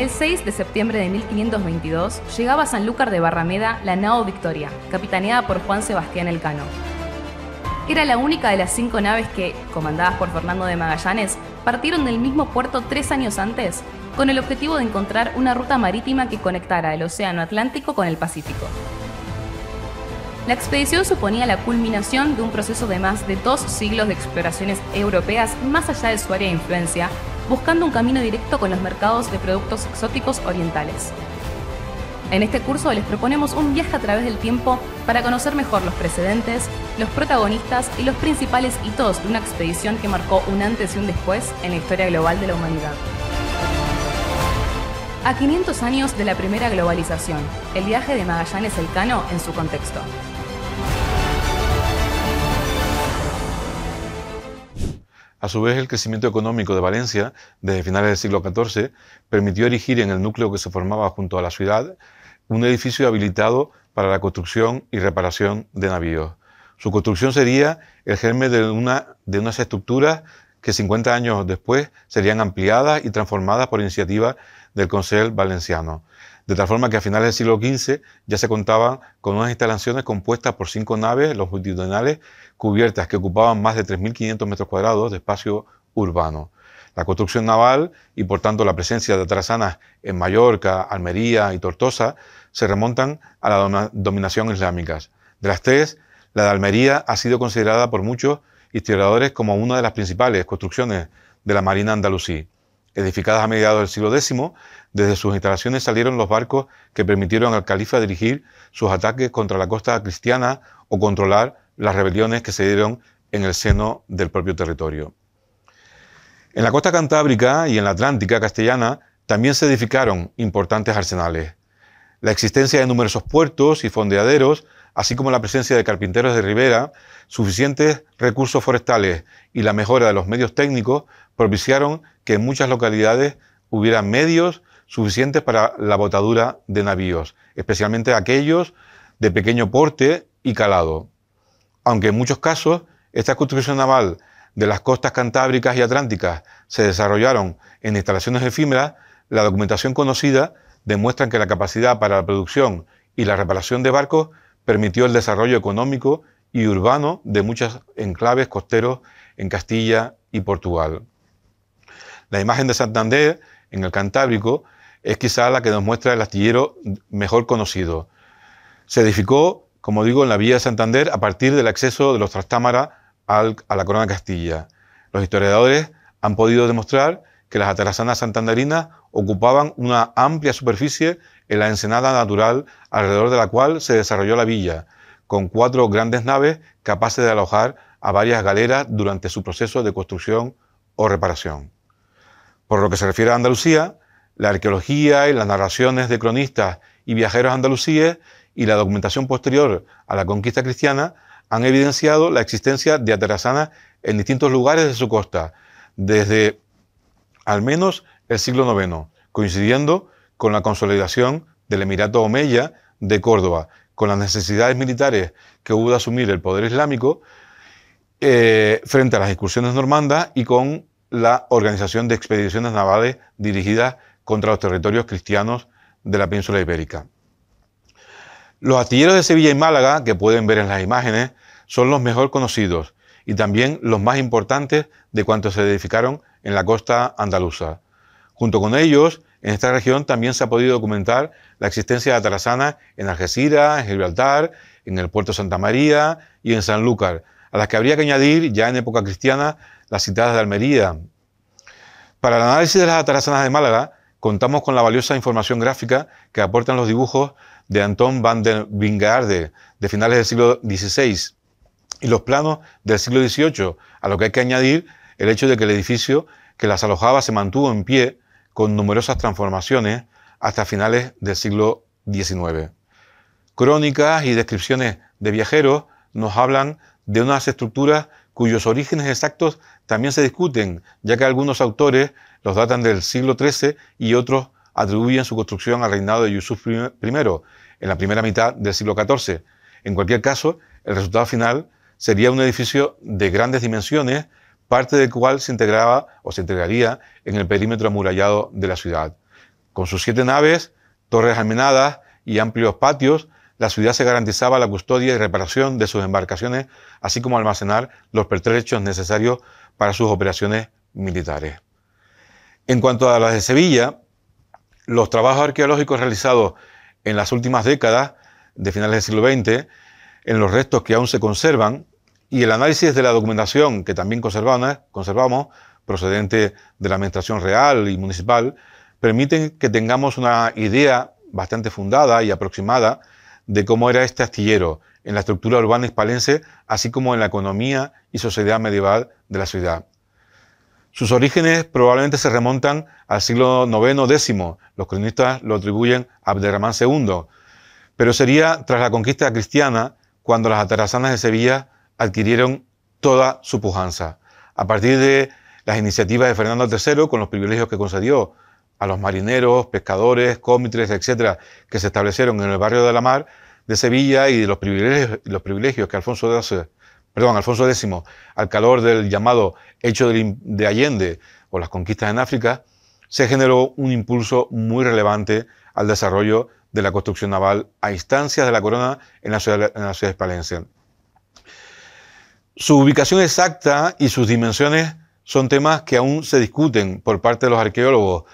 el 6 de septiembre de 1522 llegaba a Sanlúcar de Barrameda la nao Victoria, capitaneada por Juan Sebastián Elcano. Era la única de las cinco naves que, comandadas por Fernando de Magallanes, partieron del mismo puerto tres años antes con el objetivo de encontrar una ruta marítima que conectara el Océano Atlántico con el Pacífico. La expedición suponía la culminación de un proceso de más de dos siglos de exploraciones europeas más allá de su área de influencia buscando un camino directo con los mercados de productos exóticos orientales. En este curso les proponemos un viaje a través del tiempo para conocer mejor los precedentes, los protagonistas y los principales hitos de una expedición que marcó un antes y un después en la historia global de la humanidad. A 500 años de la primera globalización, el viaje de Magallanes Cano en su contexto. A su vez, el crecimiento económico de Valencia, desde finales del siglo XIV, permitió erigir en el núcleo que se formaba junto a la ciudad un edificio habilitado para la construcción y reparación de navíos. Su construcción sería el germen de, de unas estructuras que 50 años después serían ampliadas y transformadas por iniciativa del Consejo Valenciano. De tal forma que a finales del siglo XV ya se contaban con unas instalaciones compuestas por cinco naves longitudinales cubiertas que ocupaban más de 3.500 metros cuadrados de espacio urbano. La construcción naval y por tanto la presencia de atarazanas en Mallorca, Almería y Tortosa se remontan a la dominación islámica. De las tres, la de Almería ha sido considerada por muchos historiadores como una de las principales construcciones de la Marina Andalucía. Edificadas a mediados del siglo X, desde sus instalaciones salieron los barcos que permitieron al califa dirigir sus ataques contra la costa cristiana o controlar las rebeliones que se dieron en el seno del propio territorio. En la costa cantábrica y en la Atlántica castellana también se edificaron importantes arsenales. La existencia de numerosos puertos y fondeaderos así como la presencia de carpinteros de ribera, suficientes recursos forestales y la mejora de los medios técnicos propiciaron que en muchas localidades hubiera medios suficientes para la botadura de navíos, especialmente aquellos de pequeño porte y calado. Aunque en muchos casos esta construcción naval de las costas cantábricas y atlánticas se desarrollaron en instalaciones efímeras, la documentación conocida demuestra que la capacidad para la producción y la reparación de barcos permitió el desarrollo económico y urbano de muchos enclaves costeros en Castilla y Portugal. La imagen de Santander en el Cantábrico es quizá la que nos muestra el astillero mejor conocido. Se edificó, como digo, en la vía de Santander a partir del acceso de los Trastámara a la corona de Castilla. Los historiadores han podido demostrar que las atarazanas santanderinas ocupaban una amplia superficie en la ensenada natural alrededor de la cual se desarrolló la villa, con cuatro grandes naves capaces de alojar a varias galeras durante su proceso de construcción o reparación. Por lo que se refiere a Andalucía, la arqueología y las narraciones de cronistas y viajeros andalucíes y la documentación posterior a la conquista cristiana han evidenciado la existencia de atarazanas en distintos lugares de su costa, desde al menos el siglo IX, coincidiendo con la consolidación del Emirato Omeya de Córdoba, con las necesidades militares que hubo de asumir el poder islámico eh, frente a las excursiones normandas y con la organización de expediciones navales dirigidas contra los territorios cristianos de la península ibérica. Los astilleros de Sevilla y Málaga, que pueden ver en las imágenes, son los mejor conocidos y también los más importantes de cuantos se edificaron en la costa andaluza. Junto con ellos en esta región también se ha podido documentar la existencia de atarazanas en Algeciras, en Gibraltar, en el puerto Santa María y en Sanlúcar, a las que habría que añadir, ya en época cristiana, las citadas de Almería. Para el análisis de las atarazanas de Málaga, contamos con la valiosa información gráfica que aportan los dibujos de antón van der Wingarde, de finales del siglo XVI, y los planos del siglo XVIII, a lo que hay que añadir el hecho de que el edificio que las alojaba se mantuvo en pie con numerosas transformaciones hasta finales del siglo XIX. Crónicas y descripciones de viajeros nos hablan de unas estructuras cuyos orígenes exactos también se discuten, ya que algunos autores los datan del siglo XIII y otros atribuyen su construcción al reinado de Yusuf I en la primera mitad del siglo XIV. En cualquier caso, el resultado final sería un edificio de grandes dimensiones parte del cual se integraba o se integraría en el perímetro amurallado de la ciudad. Con sus siete naves, torres almenadas y amplios patios, la ciudad se garantizaba la custodia y reparación de sus embarcaciones, así como almacenar los pertrechos necesarios para sus operaciones militares. En cuanto a las de Sevilla, los trabajos arqueológicos realizados en las últimas décadas de finales del siglo XX, en los restos que aún se conservan, y el análisis de la documentación que también conservamos, procedente de la Administración Real y Municipal, permiten que tengamos una idea bastante fundada y aproximada de cómo era este astillero en la estructura urbana hispalense, así como en la economía y sociedad medieval de la ciudad. Sus orígenes probablemente se remontan al siglo IX-X, los cronistas lo atribuyen a Abderramán II, pero sería tras la conquista cristiana cuando las atarazanas de Sevilla adquirieron toda su pujanza. A partir de las iniciativas de Fernando III, con los privilegios que concedió a los marineros, pescadores, cómitres, etcétera, que se establecieron en el barrio de la Mar de Sevilla y de los privilegios, los privilegios que Alfonso X, perdón, Alfonso X, al calor del llamado hecho de Allende o las conquistas en África, se generó un impulso muy relevante al desarrollo de la construcción naval a instancias de la corona en la ciudad, de Palencia... Su ubicación exacta y sus dimensiones son temas que aún se discuten por parte de los arqueólogos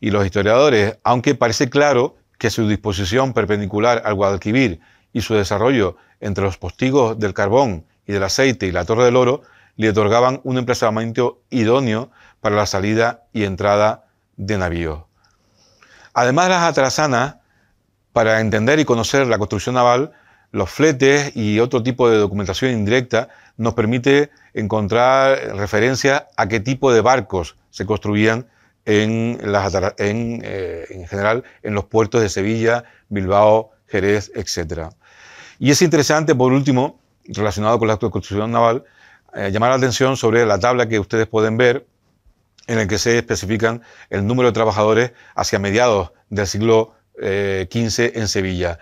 y los historiadores, aunque parece claro que su disposición perpendicular al Guadalquivir y su desarrollo entre los postigos del carbón y del aceite y la Torre del Oro le otorgaban un emplazamiento idóneo para la salida y entrada de navíos. Además, las atrasanas, para entender y conocer la construcción naval, los fletes y otro tipo de documentación indirecta nos permite encontrar referencia a qué tipo de barcos se construían en, eh, general en los puertos de Sevilla, Bilbao, Jerez, etc. Y es interesante, por último, relacionado con la construcción naval, eh, llamar la atención sobre la tabla que ustedes pueden ver en la que se especifican el número de trabajadores hacia mediados del siglo XV eh, en Sevilla.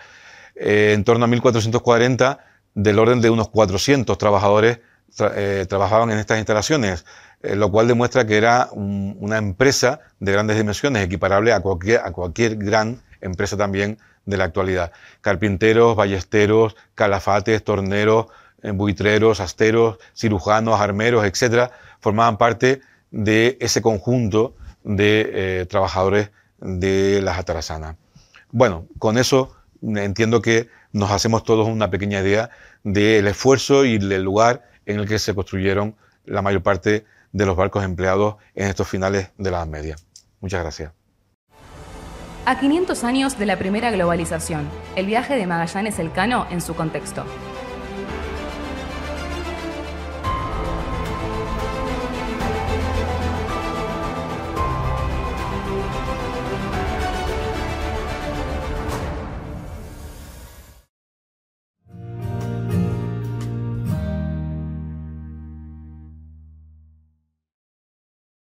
Eh, en torno a 1440, del orden de unos 400 trabajadores eh, trabajaban en estas instalaciones, eh, lo cual demuestra que era una empresa de grandes dimensiones, equiparable a cualquier, a cualquier gran empresa también de la actualidad. Carpinteros, ballesteros, calafates, torneros, buitreros, asteros, cirujanos, armeros, etcétera, formaban parte de ese conjunto de trabajadores de las atarazanas. Bueno, con eso entiendo que nos hacemos todos una pequeña idea del esfuerzo y del lugar en el que se construyeron la mayor parte de los barcos empleados en estos finales de la Edad Media. Muchas gracias. A 500 años de la primera globalización, el viaje de Magallanes cano en su contexto.